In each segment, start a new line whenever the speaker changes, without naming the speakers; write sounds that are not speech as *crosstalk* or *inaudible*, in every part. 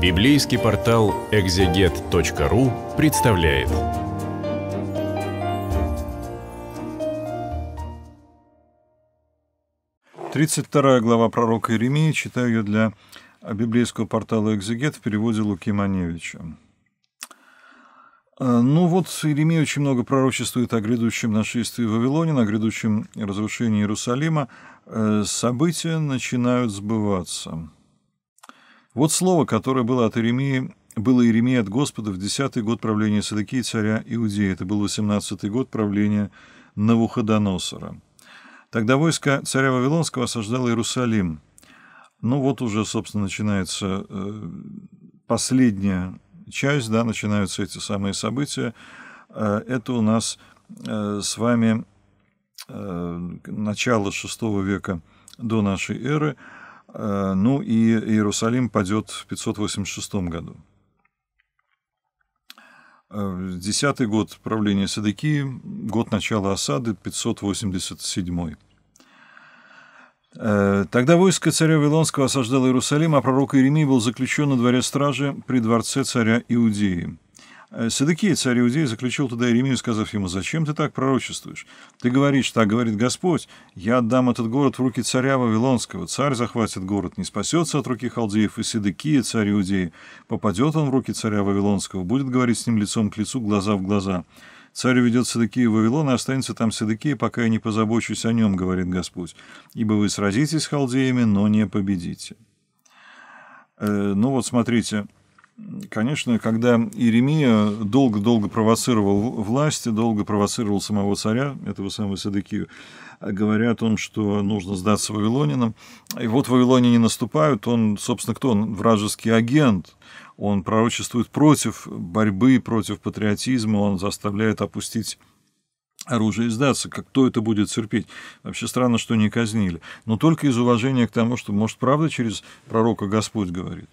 Библейский портал экзегет.ру представляет. Тридцать вторая глава пророка Иеремии, читаю ее для библейского портала «Экзегет» в переводе Луки Маневича. А, ну вот, Иеремия очень много пророчествует о грядущем нашествии в Вавилоне, о грядущем разрушении Иерусалима. Э, события начинают сбываться – вот слово, которое было от Иеремии, было Иеремии от Господа в десятый год правления Садыки царя Иудеи. Это был восемнадцатый год правления Навуходоносора. Тогда войско царя Вавилонского осаждало Иерусалим. Ну вот уже, собственно, начинается э, последняя часть, да, начинаются эти самые события. Э, это у нас э, с вами начало шестого века до нашей эры – Э, ну и Иерусалим падет в 586 году. Э, десятый год правления Садыки, год начала осады, 587. Э, тогда войско царя Вавилонского осаждало Иерусалим, а пророк Иеремий был заключен на дворе стражи при дворце царя Иудеи. Э, Садыкия, царь иудеи заключил туда Иеремию, сказав ему, «Зачем ты так пророчествуешь? Ты говоришь, так говорит Господь, я отдам этот город в руки царя Вавилонского, царь захватит город, не спасется от руки халдеев, и Садыкия, царь иудеи попадет он в руки царя Вавилонского, будет говорить с ним лицом к лицу, глаза в глаза». Царь уведет Седыкия в Вавилон, и останется там Седыкия, пока я не позабочусь о нем, говорит Господь, ибо вы сразитесь с халдеями, но не победите. Э, ну вот, смотрите, Конечно, когда Иеремия долго-долго провоцировал власти, долго провоцировал самого царя, этого самого Садыкию, говоря о том, что нужно сдаться вавилонинам. И вот вавилоне не наступают, он, собственно, кто? Он вражеский агент. Он пророчествует против борьбы, против патриотизма, он заставляет опустить оружие и сдаться. Как кто это будет терпеть? Вообще странно, что не казнили. Но только из уважения к тому, что, может, правда через пророка Господь говорит.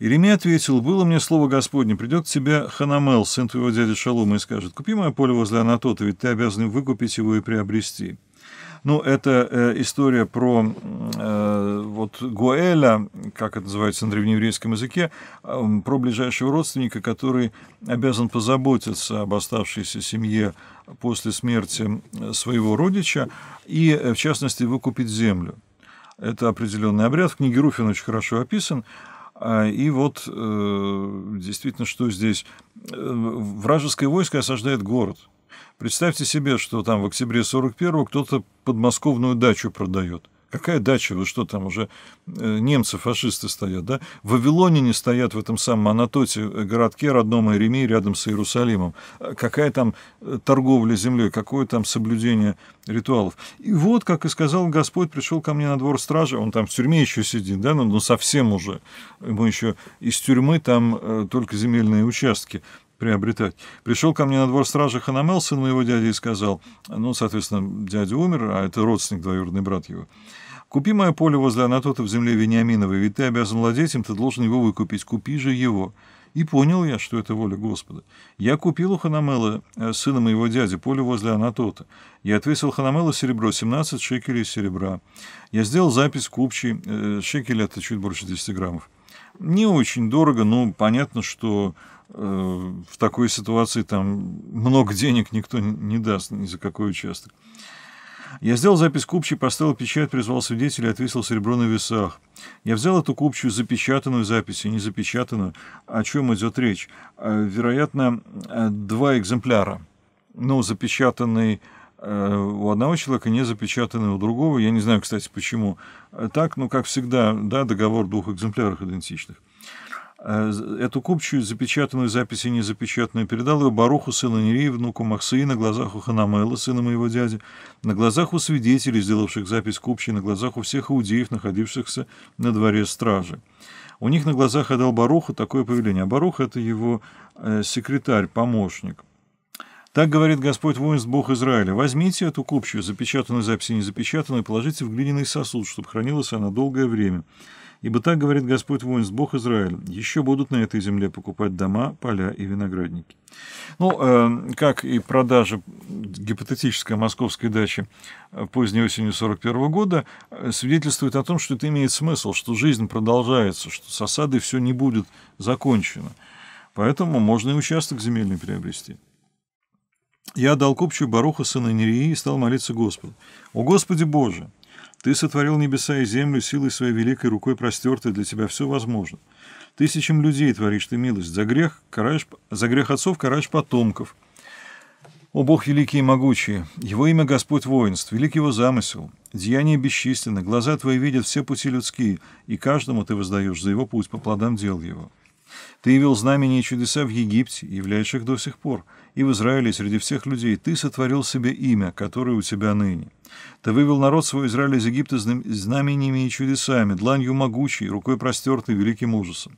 Иеремия ответил, «Было мне слово Господне, придет к тебе Ханамел, сын твоего дяди Шалума, и скажет, купи мое поле возле Анатота, ведь ты обязан выкупить его и приобрести». Ну, это э, история про э, вот Гуэля, как это называется на древнееврейском языке, э, про ближайшего родственника, который обязан позаботиться об оставшейся семье после смерти э, своего родича и, э, в частности, выкупить землю. Это определенный обряд. В книге Руфин очень хорошо описан. А, и вот э, действительно, что здесь? Э, вражеское войско осаждает город. Представьте себе, что там в октябре 41-го кто-то подмосковную дачу продает – Какая дача, вы что там уже, э, немцы, фашисты стоят, да? В Вавилоне не стоят в этом самом Анатоте, э, городке родном Иеремии рядом с Иерусалимом. Э, какая там торговля землей, какое там соблюдение ритуалов. И вот, как и сказал Господь, пришел ко мне на двор стражи, он там в тюрьме еще сидит, да, ну, ну совсем уже, ему еще из тюрьмы там только земельные участки приобретать. Пришел ко мне на двор стража Ханамел, сын моего дяди, и сказал, ну, соответственно, дядя умер, а это родственник, двоюродный брат его. Купи мое поле возле Анатота в земле Вениаминовой, ведь ты обязан владеть им, ты должен его выкупить, купи же его. И понял я, что это воля Господа. Я купил у Ханамела, э, сына моего дяди, поле возле Анатота. Я отвесил Ханамелу серебро, 17 шекелей серебра. Я сделал запись купчей, э, шекель это чуть больше 10 граммов. Не очень дорого, но понятно, что Э, в такой ситуации там много денег никто не даст ни за какой участок. Я сделал запись купчи, поставил печать, призвал свидетелей, отвесил серебро на весах. Я взял эту купчу, запечатанную запись и не запечатанную. О чем идет речь? Э, вероятно, э, два экземпляра. Ну, запечатанный у одного человека, не запечатанный у другого. Я не знаю, кстати, почему. Так, но ну, как всегда, да, договор двух экземпляров идентичных. Э, эту купчую, запечатанную запись и незапечатанную, передал ее Баруху, сына Нерии, внуку Махсаи, на глазах у Ханамела, сына моего дяди, на глазах у свидетелей, сделавших запись купчей, на глазах у всех иудеев, находившихся на дворе стражи. У них на глазах отдал Баруху такое повеление. А Барух — это его э, секретарь, помощник. Так говорит Господь воинств Бог Израиля. Возьмите эту купчую, запечатанную запись и незапечатанную, и положите в глиняный сосуд, чтобы хранилась она долгое время. Ибо так говорит Господь воинств, Бог Израиль, еще будут на этой земле покупать дома, поля и виноградники. Ну, э, как и продажа гипотетической московской дачи э, поздней осенью 1941 года, э, свидетельствует о том, что это имеет смысл, что жизнь продолжается, что с осадой все не будет закончено. Поэтому можно и участок земельный приобрести. Я дал купчую Баруха сына Нерии и стал молиться Господу. «О Господи Боже!» Ты сотворил небеса и землю силой своей великой рукой простертой, для тебя все возможно. Тысячам людей творишь ты милость, за грех, караешь, за грех отцов караешь потомков. О Бог великий и могучий, Его имя Господь воинств, велик Его замысел, деяния бесчисленны, глаза Твои видят все пути людские, и каждому Ты воздаешь за его путь по плодам дел Его. Ты явил знамения и чудеса в Египте, являющих до сих пор, и в Израиле среди всех людей ты сотворил себе имя, которое у тебя ныне. Ты вывел народ свой Израиль из Египта знамениями и чудесами, дланью могучей, рукой простертой, великим ужасом.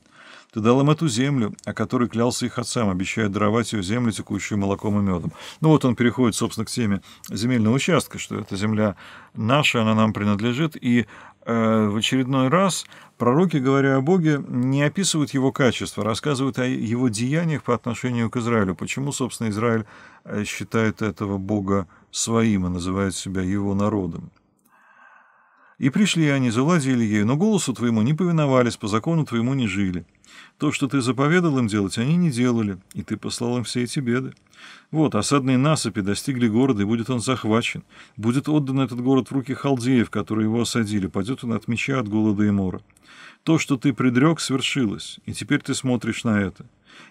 Ты дал им эту землю, о которой клялся их отцам, обещая даровать ее землю, текущую молоком и медом. Ну вот он переходит, собственно, к теме земельного участка, что эта земля наша, она нам принадлежит. И э, в очередной раз пророки, говоря о Боге, не описывают его качества, рассказывают о его деяниях по отношению к Израилю. Почему, собственно, Израиль э, считает этого Бога своим и называет себя его народом? И пришли они, завладели ею, но голосу твоему не повиновались, по закону твоему не жили. То, что ты заповедал им делать, они не делали, и ты послал им все эти беды. Вот, осадные насыпи достигли города, и будет он захвачен. Будет отдан этот город в руки халдеев, которые его осадили. Пойдет он от меча, от голода и мора. То, что ты предрек, свершилось, и теперь ты смотришь на это.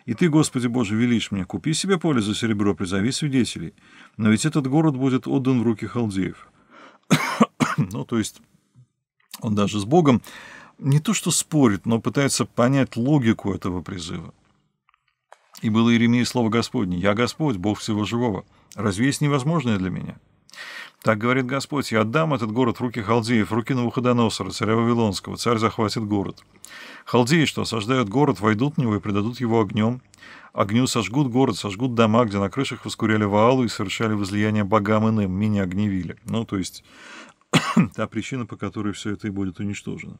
И ты, Господи Боже, велишь мне, купи себе поле за серебро, призови свидетелей. Но ведь этот город будет отдан в руки халдеев. *coughs* ну, то есть он даже с Богом не то что спорит, но пытается понять логику этого призыва. И было Иеремии слово Господне, «Я Господь, Бог всего живого. Разве есть невозможное для меня?» Так говорит Господь, я отдам этот город в руки халдеев, в руки Навуходоносора, царя Вавилонского, царь захватит город. Халдеи, что осаждают город, войдут в него и предадут его огнем. Огню сожгут город, сожгут дома, где на крышах воскуряли ваалу и совершали возлияние богам иным, меня огневили. Ну, то есть, *coughs* та причина, по которой все это и будет уничтожено.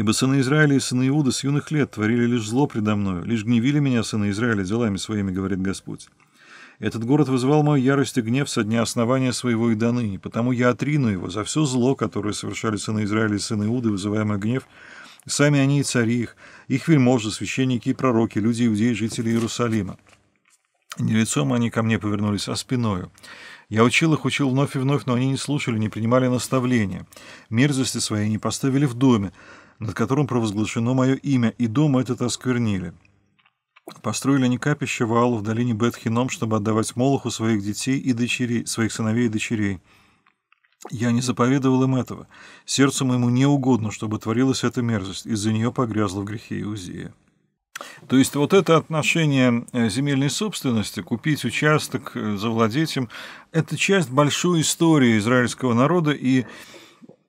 Ибо сыны Израиля и сыны Иуда с юных лет творили лишь зло предо мною, лишь гневили меня сыны Израиля делами своими, говорит Господь. Этот город вызывал мою ярость и гнев со дня основания своего и до ныне, потому я отрину его за все зло, которое совершали сыны Израиля и сыны Иуды, вызывая мой гнев, сами они и цари их, их вельможи, священники и пророки, люди иудеи, жители Иерусалима. Не лицом они ко мне повернулись, а спиною. Я учил их, учил вновь и вновь, но они не слушали, не принимали наставления. Мерзости свои не поставили в доме, над которым провозглашено мое имя, и дом этот осквернили. Построили они капище Ваалу в долине Бетхином, чтобы отдавать Молоху своих детей и дочерей, своих сыновей и дочерей. Я не заповедовал им этого. Сердцу моему не угодно, чтобы творилась эта мерзость. Из-за нее погрязла в грехе Иузия. То есть вот это отношение э, земельной собственности, купить участок, э, завладеть им, это часть большой истории израильского народа и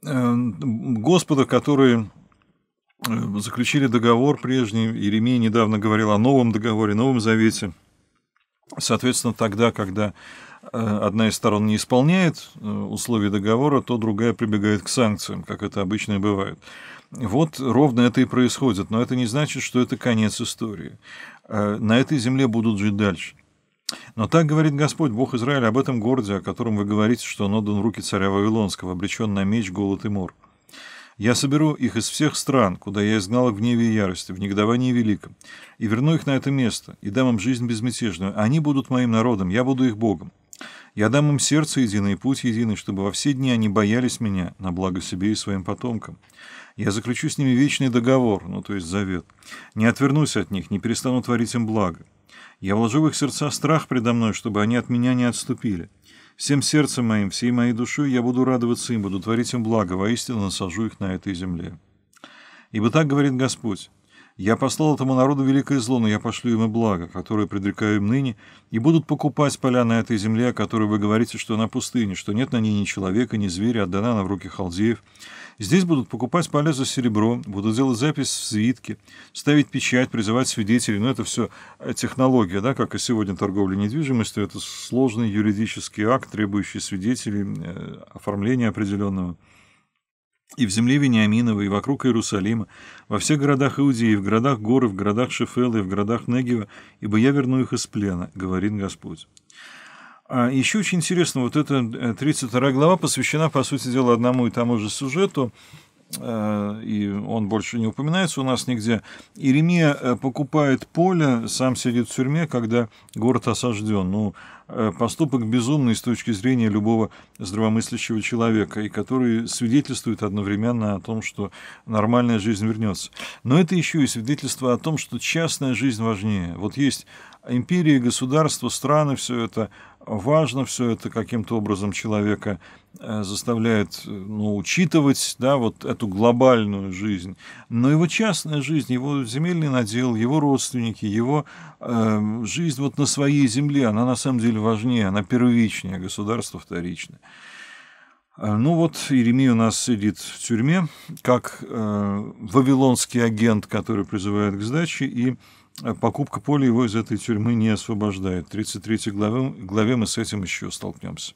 э, Господа, который Э, заключили договор прежний, Еремей недавно говорил о новом договоре, новом завете. Соответственно, тогда, когда э, одна из сторон не исполняет э, условия договора, то другая прибегает к санкциям, как это обычно и бывает. Вот ровно это и происходит, но это не значит, что это конец истории. На этой земле будут жить дальше. Но так говорит Господь, Бог Израиля, об этом городе, о котором вы говорите, что он отдан в руки царя Вавилонского, обречен на меч, голод и мор. Я соберу их из всех стран, куда я изгнал их в гневе и ярости, в негодовании великом, и верну их на это место, и дам им жизнь безмятежную. Они будут моим народом, я буду их Богом. Я дам им сердце единое и путь единый, чтобы во все дни они боялись меня, на благо себе и своим потомкам. Я заключу с ними вечный договор, ну то есть завет. Не отвернусь от них, не перестану творить им благо. Я вложу в их сердца страх предо мной, чтобы они от меня не отступили. Всем сердцем моим, всей моей душой я буду радоваться им, буду творить им благо, воистину насажу их на этой земле. Ибо так говорит Господь, я послал этому народу великое зло, но я пошлю им и благо, которое предрекаю им ныне, и будут покупать поля на этой земле, о которой вы говорите, что она пустыня, что нет на ней ни человека, ни зверя, отдана она в руки халдеев. Здесь будут покупать поля за серебро, будут делать запись в свитке, ставить печать, призывать свидетелей. Но ну, это все э, технология, да, как и сегодня торговля недвижимостью. Это сложный юридический акт, требующий свидетелей, э, оформления определенного и в земле Вениаминовой и вокруг Иерусалима, во всех городах Иудеи, в городах Горы, в городах Шефела в городах Негева, ибо я верну их из плена, говорит Господь. А еще очень интересно, вот эта 32 глава посвящена, по сути дела, одному и тому же сюжету, Э, и он больше не упоминается у нас нигде, Иеремия э, покупает поле, сам сидит в тюрьме, когда город осажден. Ну, э, поступок безумный с точки зрения любого здравомыслящего человека, и который свидетельствует одновременно о том, что нормальная жизнь вернется. Но это еще и свидетельство о том, что частная жизнь важнее. Вот есть империи, государства, страны, все это – важно, все это каким-то образом человека э, заставляет э, ну, учитывать да, вот эту глобальную жизнь. Но его частная жизнь, его земельный надел, его родственники, его э, жизнь вот на своей земле, она на самом деле важнее, она первичнее, государство вторичное. Э, ну вот, Еремей у нас сидит в тюрьме, как э, вавилонский агент, который призывает к сдаче, и а покупка поля его из этой тюрьмы не освобождает. В 33 главе, главе мы с этим еще столкнемся.